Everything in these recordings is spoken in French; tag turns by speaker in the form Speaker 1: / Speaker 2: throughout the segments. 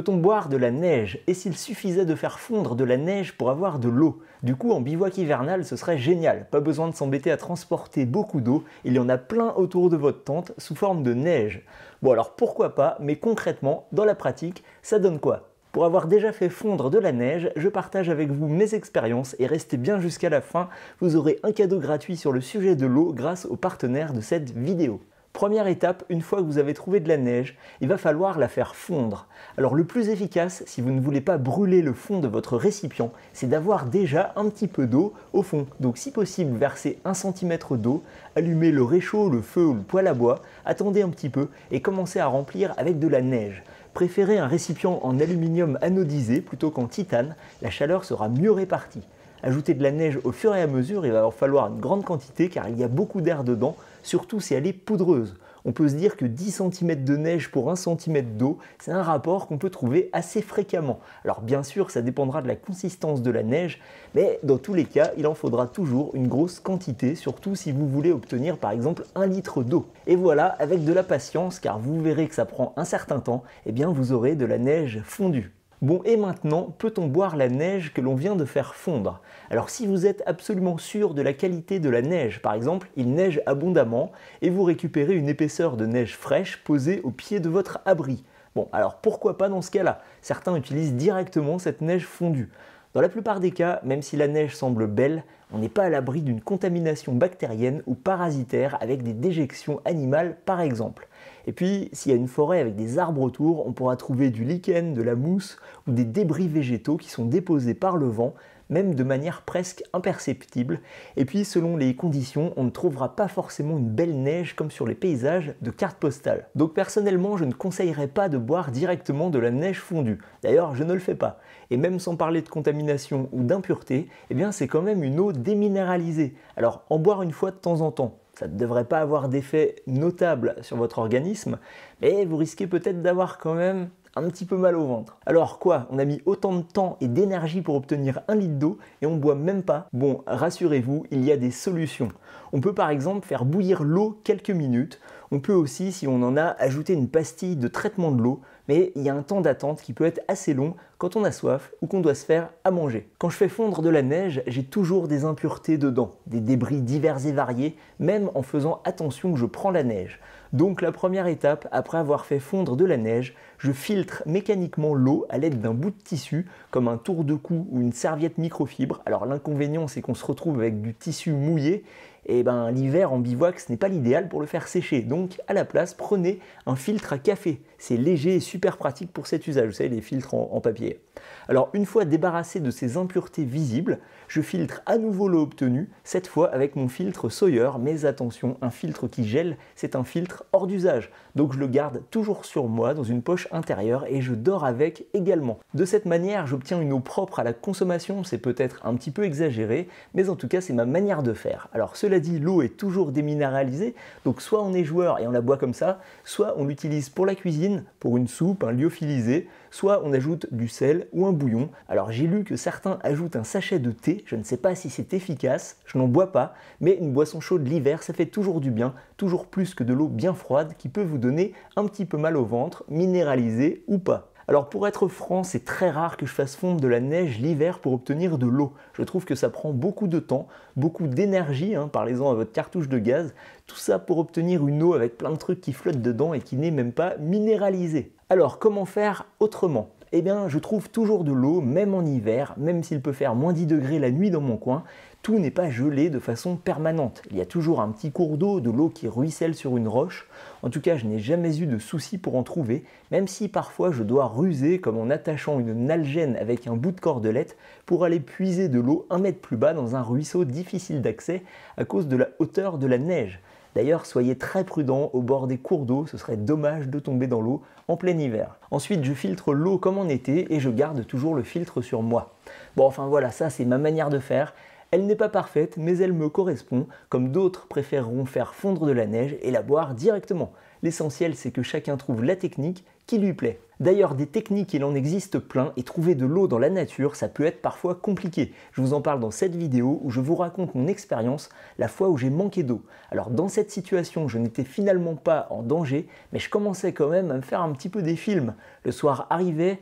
Speaker 1: Peut-on boire de la neige Et s'il suffisait de faire fondre de la neige pour avoir de l'eau Du coup, en bivouac hivernal, ce serait génial. Pas besoin de s'embêter à transporter beaucoup d'eau, il y en a plein autour de votre tente sous forme de neige. Bon alors pourquoi pas, mais concrètement, dans la pratique, ça donne quoi pour avoir déjà fait fondre de la neige, je partage avec vous mes expériences et restez bien jusqu'à la fin, vous aurez un cadeau gratuit sur le sujet de l'eau grâce aux partenaires de cette vidéo. Première étape, une fois que vous avez trouvé de la neige, il va falloir la faire fondre. Alors le plus efficace, si vous ne voulez pas brûler le fond de votre récipient, c'est d'avoir déjà un petit peu d'eau au fond. Donc si possible, versez 1 cm d'eau, allumez le réchaud, le feu ou le poêle à bois, attendez un petit peu et commencez à remplir avec de la neige. Préférez un récipient en aluminium anodisé plutôt qu'en titane, la chaleur sera mieux répartie ajouter de la neige au fur et à mesure, il va leur falloir une grande quantité car il y a beaucoup d'air dedans, surtout si elle est poudreuse. On peut se dire que 10 cm de neige pour 1 cm d'eau, c'est un rapport qu'on peut trouver assez fréquemment. Alors bien sûr, ça dépendra de la consistance de la neige, mais dans tous les cas, il en faudra toujours une grosse quantité, surtout si vous voulez obtenir par exemple 1 litre d'eau. Et voilà, avec de la patience, car vous verrez que ça prend un certain temps, et eh bien vous aurez de la neige fondue. Bon, et maintenant, peut-on boire la neige que l'on vient de faire fondre Alors si vous êtes absolument sûr de la qualité de la neige, par exemple, il neige abondamment et vous récupérez une épaisseur de neige fraîche posée au pied de votre abri. Bon, alors pourquoi pas dans ce cas-là Certains utilisent directement cette neige fondue. Dans la plupart des cas, même si la neige semble belle, on n'est pas à l'abri d'une contamination bactérienne ou parasitaire avec des déjections animales par exemple. Et puis, s'il y a une forêt avec des arbres autour, on pourra trouver du lichen, de la mousse ou des débris végétaux qui sont déposés par le vent même de manière presque imperceptible. Et puis selon les conditions, on ne trouvera pas forcément une belle neige comme sur les paysages de cartes postales. Donc personnellement, je ne conseillerais pas de boire directement de la neige fondue. D'ailleurs, je ne le fais pas. Et même sans parler de contamination ou d'impureté, eh bien c'est quand même une eau déminéralisée. Alors en boire une fois de temps en temps, ça ne devrait pas avoir d'effet notable sur votre organisme, mais vous risquez peut-être d'avoir quand même un petit peu mal au ventre. Alors quoi, on a mis autant de temps et d'énergie pour obtenir un litre d'eau et on boit même pas Bon, rassurez-vous, il y a des solutions. On peut par exemple faire bouillir l'eau quelques minutes on peut aussi, si on en a, ajouter une pastille de traitement de l'eau, mais il y a un temps d'attente qui peut être assez long quand on a soif ou qu'on doit se faire à manger. Quand je fais fondre de la neige, j'ai toujours des impuretés dedans, des débris divers et variés, même en faisant attention que je prends la neige. Donc la première étape, après avoir fait fondre de la neige, je filtre mécaniquement l'eau à l'aide d'un bout de tissu, comme un tour de cou ou une serviette microfibre. Alors l'inconvénient c'est qu'on se retrouve avec du tissu mouillé et eh ben l'hiver en bivouac ce n'est pas l'idéal pour le faire sécher. Donc à la place, prenez un filtre à café. C'est léger et super pratique pour cet usage, vous savez les filtres en, papier. Alors une fois débarrassé de ces impuretés visibles, je filtre à nouveau l'eau obtenue, cette fois avec mon filtre Sawyer, mais attention, un filtre qui gèle, c'est un filtre hors d'usage. Donc je le garde toujours sur moi dans une poche intérieure et je dors avec également. De cette manière, j'obtiens une eau propre à la consommation, c'est peut-être un petit peu exagéré, mais en tout cas c'est ma manière de faire. Alors ce cela dit, l'eau est toujours déminéralisée, donc soit on est joueur et on la boit comme ça, soit on l'utilise pour la cuisine, pour une soupe, un lyophilisé, soit on ajoute du sel ou un bouillon. Alors j'ai lu que certains ajoutent un sachet de thé, je ne sais pas si c'est efficace, je n'en bois pas, mais une boisson chaude l'hiver, ça fait toujours du bien, toujours plus que de l'eau bien froide qui peut vous donner un petit peu mal au ventre, minéralisée ou pas. Alors pour être franc, c'est très rare que je fasse fondre de la neige l'hiver pour obtenir de l'eau. Je trouve que ça prend beaucoup de temps, beaucoup d'énergie, hein, parlez-en à votre cartouche de gaz, tout ça pour obtenir une eau avec plein de trucs qui flottent dedans et qui n'est même pas minéralisée. Alors comment faire autrement eh bien, je trouve toujours de l'eau, même en hiver, même s'il peut faire moins 10 degrés la nuit dans mon coin, tout n'est pas gelé de façon permanente. Il y a toujours un petit cours d'eau, de l'eau qui ruisselle sur une roche. En tout cas, je n'ai jamais eu de souci pour en trouver, même si parfois je dois ruser comme en attachant une nalgène avec un bout de cordelette pour aller puiser de l'eau un mètre plus bas dans un ruisseau difficile d'accès à cause de la hauteur de la neige. D'ailleurs, soyez très prudent au bord des cours d'eau, ce serait dommage de tomber dans l'eau en plein hiver. Ensuite, je filtre l'eau comme en été et je garde toujours le filtre sur moi. Bon, enfin voilà, ça c'est ma manière de faire. Elle n'est pas parfaite, mais elle me correspond, comme d'autres préféreront faire fondre de la neige et la boire directement. L'essentiel, c'est que chacun trouve la technique qui lui plaît. D'ailleurs, des techniques, il en existe plein, et trouver de l'eau dans la nature, ça peut être parfois compliqué. Je vous en parle dans cette vidéo où je vous raconte mon expérience, la fois où j'ai manqué d'eau. Alors dans cette situation, je n'étais finalement pas en danger, mais je commençais quand même à me faire un petit peu des films. Le soir arrivait,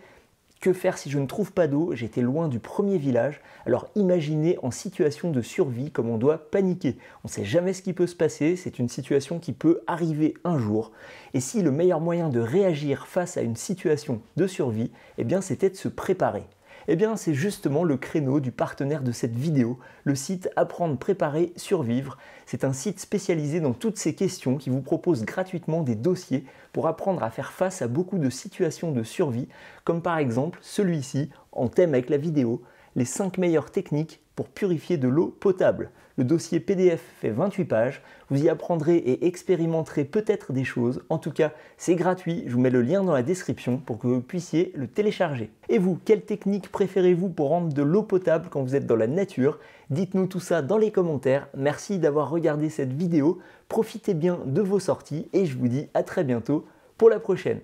Speaker 1: que faire si je ne trouve pas d'eau J'étais loin du premier village. Alors imaginez en situation de survie comme on doit paniquer. On ne sait jamais ce qui peut se passer, c'est une situation qui peut arriver un jour. Et si le meilleur moyen de réagir face à une situation de survie, eh bien c'était de se préparer. Eh bien, c'est justement le créneau du partenaire de cette vidéo, le site Apprendre, Préparer, Survivre. C'est un site spécialisé dans toutes ces questions qui vous propose gratuitement des dossiers pour apprendre à faire face à beaucoup de situations de survie, comme par exemple celui-ci, en thème avec la vidéo, les 5 meilleures techniques pour purifier de l'eau potable. Le dossier PDF fait 28 pages, vous y apprendrez et expérimenterez peut-être des choses. En tout cas, c'est gratuit, je vous mets le lien dans la description pour que vous puissiez le télécharger. Et vous, quelle technique préférez-vous pour rendre de l'eau potable quand vous êtes dans la nature Dites-nous tout ça dans les commentaires. Merci d'avoir regardé cette vidéo, profitez bien de vos sorties et je vous dis à très bientôt pour la prochaine.